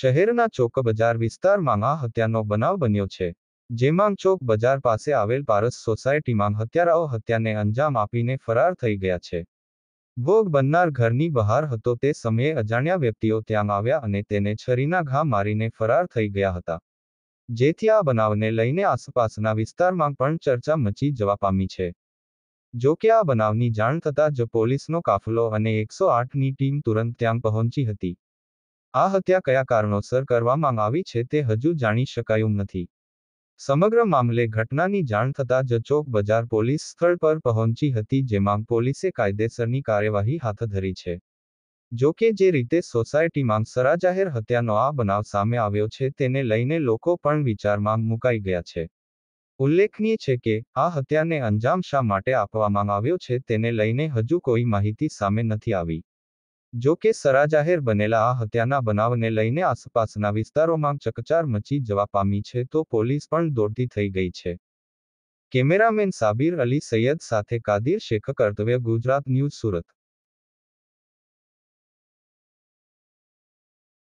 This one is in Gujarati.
શહેરના ચોક બજાર વિસ્તારમાં આ હત્યાનો બનાવ બન્યો છે જેમાં ચોક બજાર પાસે આવેલ પારસ સોસાયટીમાં હત્યારાઓ હત્યાને અંજામ આપીને ફરાર થઈ ગયા છે ભોગ બનનાર ઘરની બહાર હતો તે સમયે અજાણ્યા વ્યક્તિઓ ત્યાં આવ્યા અને તેને છરીના ઘા મારીને ફરાર થઈ ગયા હતા જેથી આ બનાવને લઈને આસપાસના વિસ્તારમાં પણ ચર્ચા મચી જવા પામી છે જો કે આ બનાવની જાણ થતાં જ પોલીસનો કાફલો અને એકસો આઠની ટીમ તુરંત ત્યાં પહોંચી હતી આ હત્યા કયા કારણોસર કરવામાં આવી છે તે હજુ જાણી શકાયું નથી સમગ્ર મામલે ઘટનાની જાણ થતાં જ ચોક બજાર પોલીસ સ્થળ પર પહોંચી હતી જેમાં પોલીસે કાયદેસરની કાર્યવાહી હાથ ધરી છે જો કે જે રીતે સોસાયટીમાં સરાજાહેર હત્યાનો આ બનાવ સામે આવ્યો છે તેને લઈને લોકો પણ વિચારમાં મુકાઈ ગયા છે ઉલ્લેખનીય છે કે આ હત્યાને અંજામ શા માટે આપવામાં આવ્યો છે તેને લઈને હજુ કોઈ માહિતી સામે નથી આવી જો કે સરાજાહેર બનેલા આ હત્યાના બનાવને લઈને આસપાસના વિસ્તારોમાં ચકચાર મચી જવા પામી છે તો પોલીસ પણ દોડતી થઈ ગઈ છે કેમેરામેન સાબિર અલી સૈયદ સાથે કાદિર શેખ કર્તવ્ય ગુજરાત ન્યૂઝ સુરત